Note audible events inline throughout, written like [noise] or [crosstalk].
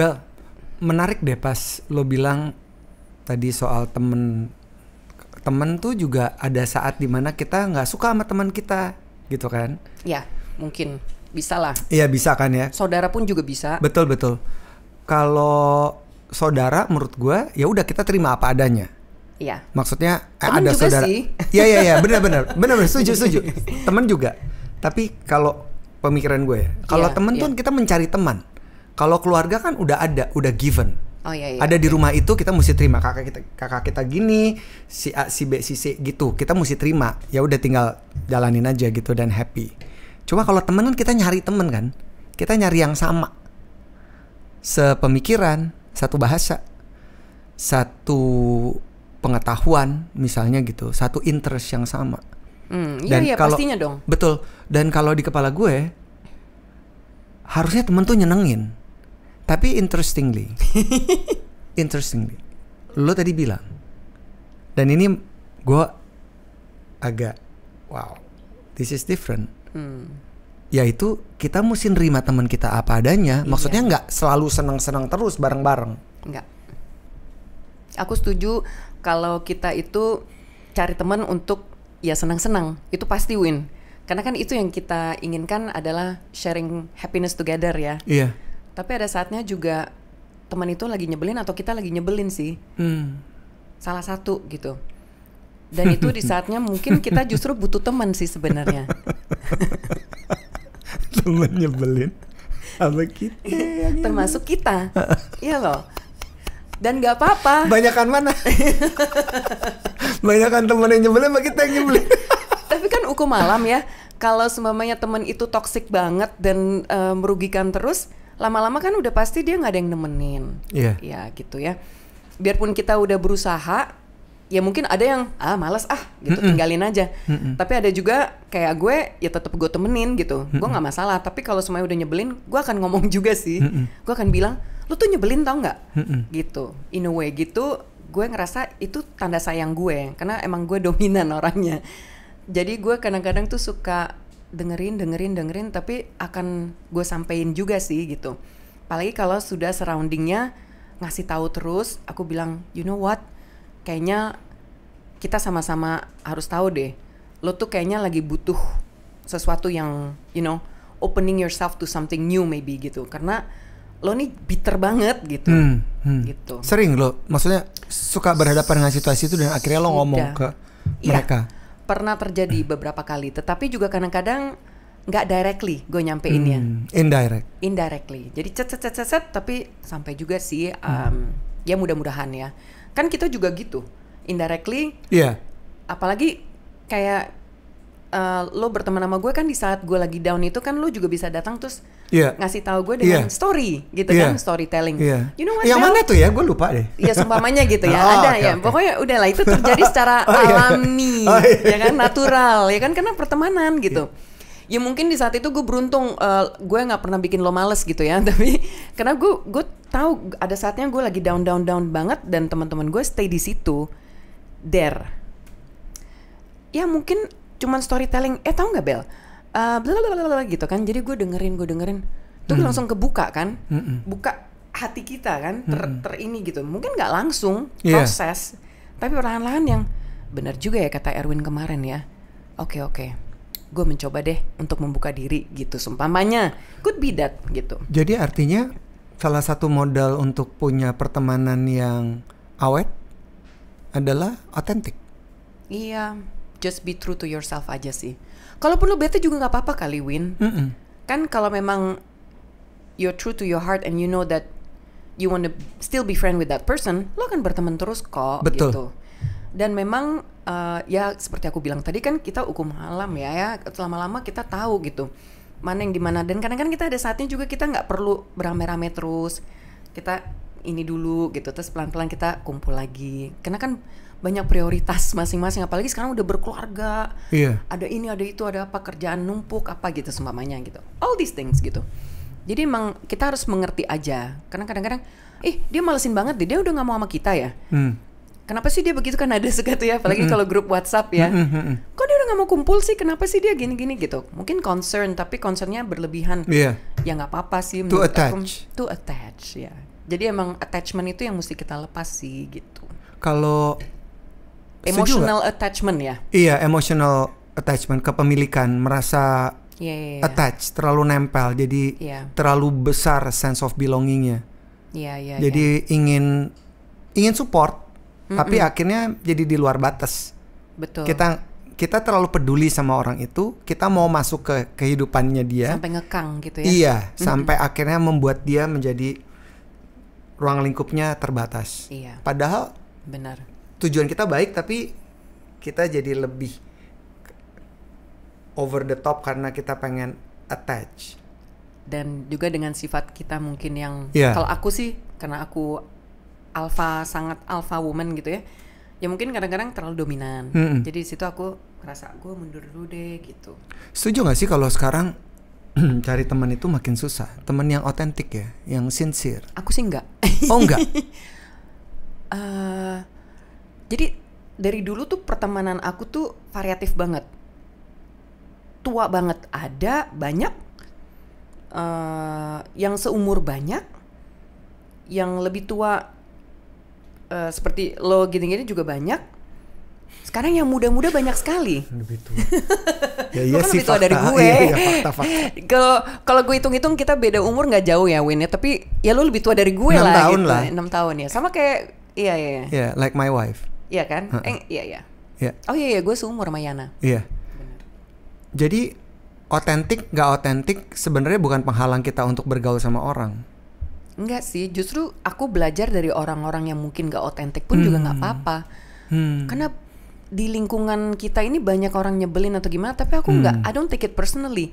Bel, menarik deh pas lo bilang tadi soal temen temen tuh juga ada saat dimana kita nggak suka sama teman kita gitu kan? Ya mungkin bisa lah. Iya bisa kan ya. Saudara pun juga bisa. Betul betul. Kalau saudara menurut gue ya udah kita terima apa adanya. Iya. Maksudnya eh, temen ada juga saudara. [laughs] Iya iya iya benar benar [laughs] benar benar setuju setuju. Teman juga. Tapi kalau pemikiran gue ya, kalau ya, teman ya. tuh iya. kita mencari teman. Kalau keluarga kan udah ada, udah given. Oh iya, iya. Ada di iya. rumah itu kita mesti terima kakak kita kakak kita gini, si A, si B, si C gitu. Kita mesti terima. Ya udah tinggal jalanin aja gitu dan happy. Cuma kalau temen kan kita nyari temen kan. Kita nyari yang sama. Sepemikiran, satu bahasa, satu pengetahuan misalnya gitu, satu interest yang sama. Hmm, iya, dan iya, kalau, pastinya dong. Betul. Dan kalau di kepala gue harusnya temen tuh nyenengin tapi interestingly, [laughs] interestingly, lo tadi bilang, dan ini gue agak wow, this is different. Hmm. Yaitu kita mesti nerima teman kita apa adanya. Iya. Maksudnya nggak selalu senang-senang terus bareng-bareng. Nggak. Aku setuju kalau kita itu cari teman untuk ya senang-senang itu pasti win. Karena kan itu yang kita inginkan adalah sharing happiness together ya. Iya tapi ada saatnya juga teman itu lagi nyebelin atau kita lagi nyebelin sih. Hmm. Salah satu gitu. Dan itu di saatnya mungkin kita justru butuh teman sih sebenarnya. [laughs] teman nyebelin apa kita iya, termasuk kita iya loh dan gak apa-apa banyakan mana [laughs] banyakan temen yang nyebelin sama kita yang nyebelin tapi kan hukum malam ya kalau semuanya temen itu toksik banget dan uh, merugikan terus lama-lama kan udah pasti dia nggak ada yang nemenin. Iya. Yeah. Ya gitu ya. Biarpun kita udah berusaha, ya mungkin ada yang ah malas ah gitu mm -mm. tinggalin aja. Mm -mm. Tapi ada juga kayak gue ya tetap gue temenin gitu. Mm -mm. Gue nggak masalah. Tapi kalau semuanya udah nyebelin, gue akan ngomong [laughs] juga sih. Mm -mm. Gue akan bilang lu tuh nyebelin tau nggak? Mm -mm. Gitu. In a way gitu gue ngerasa itu tanda sayang gue karena emang gue dominan [laughs] orangnya jadi gue kadang-kadang tuh suka dengerin dengerin dengerin tapi akan gue sampein juga sih gitu apalagi kalau sudah surroundingnya ngasih tahu terus aku bilang you know what kayaknya kita sama-sama harus tahu deh lo tuh kayaknya lagi butuh sesuatu yang you know opening yourself to something new maybe gitu karena lo nih bitter banget gitu hmm, hmm. gitu sering lo maksudnya suka berhadapan dengan situasi itu dan akhirnya lo ngomong sudah. ke mereka ya pernah terjadi hmm. beberapa kali, tetapi juga kadang-kadang nggak directly gue nyampeinnya. Hmm, indirect. Indirectly. Jadi cet cet cet cet, cet tapi sampai juga sih um, hmm. ya mudah-mudahan ya. Kan kita juga gitu. Indirectly. Iya. Yeah. Apalagi kayak uh, lo berteman sama gue kan di saat gue lagi down itu kan lo juga bisa datang terus yeah. ngasih tahu gue dengan yeah. story gitu yeah. kan storytelling. Yeah. You know what? Yang Bel? mana tuh ya? Gue lupa deh. ya seumpamanya gitu ya. [laughs] oh, ada okay, ya. Okay. Pokoknya udahlah itu [laughs] terjadi secara oh, iya. alami yeah. oh, yeah. ya kan natural ya kan karena pertemanan gitu. Yeah. Ya mungkin di saat itu gue beruntung uh, eh, gue nggak pernah bikin lo males gitu ya [laughs] tapi karena gue gue tahu ada saatnya gue lagi down down down banget dan teman-teman gue stay di situ there. Ya mungkin cuman storytelling. Eh tahu nggak Bel? uh, gitu kan jadi gue dengerin gue dengerin tuh hmm. langsung kebuka kan hmm. buka hati kita kan ter, ter ini gitu mungkin nggak langsung iya. proses yeah. tapi perlahan-lahan yang benar juga ya kata Erwin kemarin ya oke okay, oke okay. gue mencoba deh untuk membuka diri gitu sumpamanya could be that gitu jadi artinya salah satu modal untuk punya pertemanan yang awet adalah otentik iya just be true to yourself aja sih. Kalaupun perlu bete juga nggak apa-apa kali Win. Mm -mm. Kan kalau memang you're true to your heart and you know that you want to still be friend with that person, lo kan berteman terus kok Betul. gitu. Dan memang uh, ya seperti aku bilang tadi kan kita hukum alam ya ya lama-lama kita tahu gitu mana yang dimana dan kadang-kadang kita ada saatnya juga kita nggak perlu beramai-ramai terus kita ini dulu gitu terus pelan-pelan kita kumpul lagi karena kan banyak prioritas masing-masing apalagi sekarang udah berkeluarga iya. ada ini ada itu ada apa kerjaan numpuk apa gitu semuanya gitu all these things gitu jadi emang kita harus mengerti aja karena kadang-kadang ih dia malesin banget deh dia udah nggak mau sama kita ya hmm. kenapa sih dia begitu kan ada [laughs] segitu ya apalagi -hmm. kalau grup WhatsApp ya mm -hmm. kok dia udah nggak mau kumpul sih kenapa sih dia gini-gini gitu mungkin concern tapi concernnya berlebihan yeah. ya nggak apa-apa sih to attach to attach ya jadi emang attachment itu yang mesti kita lepas sih gitu kalau emotional Setuju attachment ya iya emotional attachment kepemilikan merasa yeah, yeah, yeah. attach terlalu nempel jadi yeah. terlalu besar sense of belongingnya yeah, yeah, jadi yeah. ingin ingin support mm -mm. tapi akhirnya jadi di luar batas betul kita kita terlalu peduli sama orang itu, kita mau masuk ke kehidupannya dia. Sampai ngekang gitu ya. Iya, mm -hmm. sampai akhirnya membuat dia menjadi ruang lingkupnya terbatas. Iya. Padahal benar tujuan kita baik tapi kita jadi lebih over the top karena kita pengen attach dan juga dengan sifat kita mungkin yang yeah. kalau aku sih karena aku alpha sangat alpha woman gitu ya ya mungkin kadang-kadang terlalu dominan mm -hmm. jadi situ aku merasa gue mundur dulu deh gitu setuju gak sih kalau sekarang [clears throat] cari teman itu makin susah teman yang otentik ya yang sincere aku sih enggak oh enggak uh, [laughs] eh, jadi dari dulu tuh pertemanan aku tuh variatif banget. Tua banget ada banyak uh, yang seumur banyak yang lebih tua uh, seperti lo gini-gini juga banyak sekarang yang muda-muda banyak sekali. [laughs] Lebih tua. Kan ya, iya lebih tua dari gue. Iya, iya, [laughs] Kalau gue hitung-hitung kita beda umur nggak jauh ya Winnya tapi ya lo lebih tua dari gue 6 lah. Enam tahun gitu. lah. Enam tahun ya. Sama kayak iya iya. Iya, yeah, like my wife. Iya kan? Uh -uh. Eh, iya iya. Yeah. Oh iya iya, gue seumur sama Yana. Iya. Yeah. Jadi otentik gak otentik sebenarnya bukan penghalang kita untuk bergaul sama orang. Enggak sih, justru aku belajar dari orang-orang yang mungkin gak otentik pun hmm. juga gak apa-apa. Hmm. Karena di lingkungan kita ini banyak orang nyebelin atau gimana, tapi aku nggak, gak, hmm. I don't take it personally.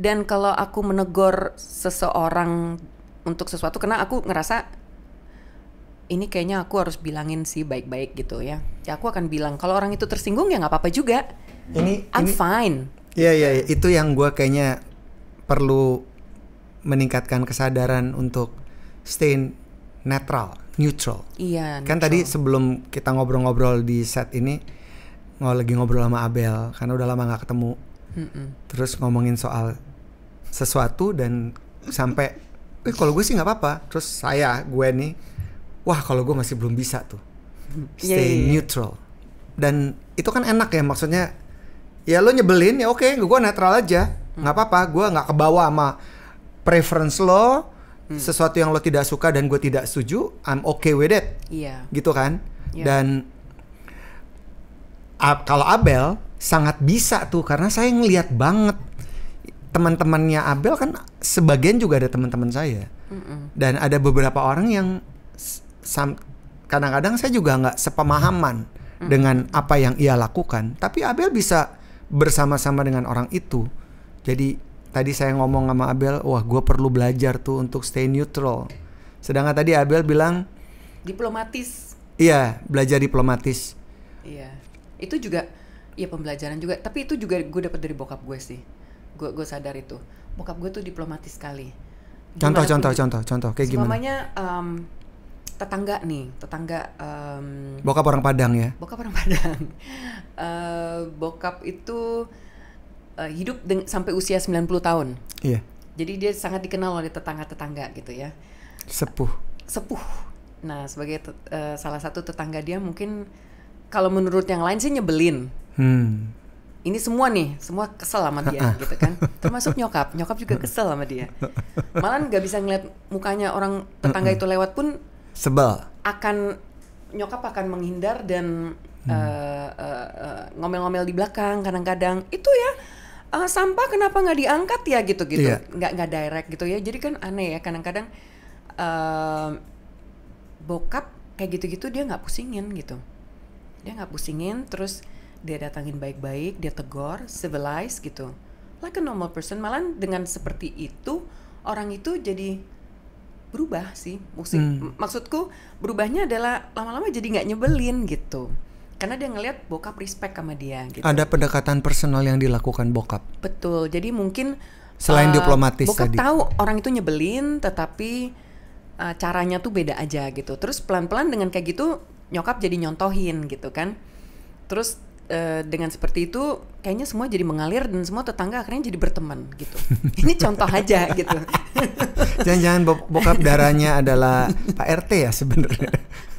Dan kalau aku menegur seseorang untuk sesuatu, karena aku ngerasa ini kayaknya aku harus bilangin sih baik-baik gitu ya. Ya aku akan bilang kalau orang itu tersinggung ya nggak apa-apa juga. Ini I'm ini, fine. Iya iya ya. itu yang gue kayaknya perlu meningkatkan kesadaran untuk stay netral, neutral. Iya. Kan neutral. tadi sebelum kita ngobrol-ngobrol di set ini ngobrol lagi ngobrol sama Abel karena udah lama nggak ketemu. Mm -mm. Terus ngomongin soal sesuatu dan sampai, eh kalau gue sih nggak apa-apa. Terus saya gue nih wah kalau gue masih belum bisa tuh [laughs] stay yeah, yeah, iya. neutral dan itu kan enak ya maksudnya ya lo nyebelin ya oke okay, gue netral aja hmm. nggak hmm. apa-apa gue nggak kebawa sama preference lo hmm. sesuatu yang lo tidak suka dan gue tidak setuju I'm okay with it yeah. gitu kan yeah. dan ab, kalau Abel sangat bisa tuh karena saya ngelihat banget teman-temannya Abel kan sebagian juga ada teman-teman saya mm -mm. dan ada beberapa orang yang kadang-kadang saya juga nggak sepemahaman hmm. dengan apa yang ia lakukan tapi Abel bisa bersama-sama dengan orang itu jadi tadi saya ngomong sama Abel wah gue perlu belajar tuh untuk stay neutral sedangkan tadi Abel bilang diplomatis iya belajar diplomatis iya itu juga ya pembelajaran juga tapi itu juga gue dapat dari bokap gue sih gue gue sadar itu bokap gue tuh diplomatis sekali contoh contoh contoh contoh kayak gimana? Mamanya um, tetangga nih, tetangga um, bokap orang Padang ya. Bokap orang Padang. uh, [laughs] bokap itu uh, hidup sampai usia 90 tahun. Iya. Jadi dia sangat dikenal oleh tetangga-tetangga gitu ya. Sepuh. Sepuh. Nah, sebagai uh, salah satu tetangga dia mungkin kalau menurut yang lain sih nyebelin. Hmm. Ini semua nih, semua kesel sama dia gitu kan. Termasuk nyokap, nyokap juga kesel sama dia. Malah nggak bisa ngeliat mukanya orang tetangga itu lewat pun sebel akan nyokap akan menghindar dan hmm. uh, uh, uh, ngomel-ngomel di belakang kadang-kadang itu ya uh, sampah kenapa nggak diangkat ya gitu-gitu yeah. nggak nggak direct gitu ya jadi kan aneh ya kadang-kadang uh, bokap kayak gitu-gitu dia nggak pusingin gitu dia nggak pusingin terus dia datangin baik-baik dia tegor, civilized gitu like a normal person malah dengan seperti itu orang itu jadi berubah sih musik. Hmm. Maksudku berubahnya adalah lama-lama jadi nggak nyebelin gitu. Karena dia ngelihat bokap respect sama dia gitu. Ada pendekatan personal yang dilakukan bokap. Betul. Jadi mungkin selain uh, diplomatis bokap tadi. tahu orang itu nyebelin tetapi uh, caranya tuh beda aja gitu. Terus pelan-pelan dengan kayak gitu nyokap jadi nyontohin gitu kan. Terus Eh, dengan seperti itu kayaknya semua jadi mengalir dan semua tetangga akhirnya jadi berteman gitu. [laughs] Ini contoh aja gitu. [laughs] Jangan-jangan bo bokap darahnya adalah Pak RT ya sebenarnya.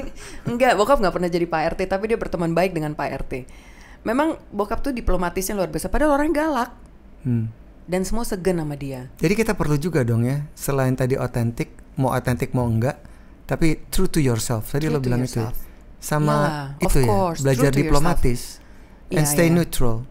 [laughs] Enggak, bokap nggak pernah jadi Pak RT tapi dia berteman baik dengan Pak RT. Memang bokap tuh diplomatisnya luar biasa padahal orang galak. Hmm. Dan semua segan sama dia. Jadi kita perlu juga dong ya, selain tadi otentik, mau otentik mau enggak, tapi true to yourself. Tadi true lo bilang ya. yourself. itu. Sama ya, itu ya, belajar diplomatis. Yourself yeah, and stay yeah. neutral.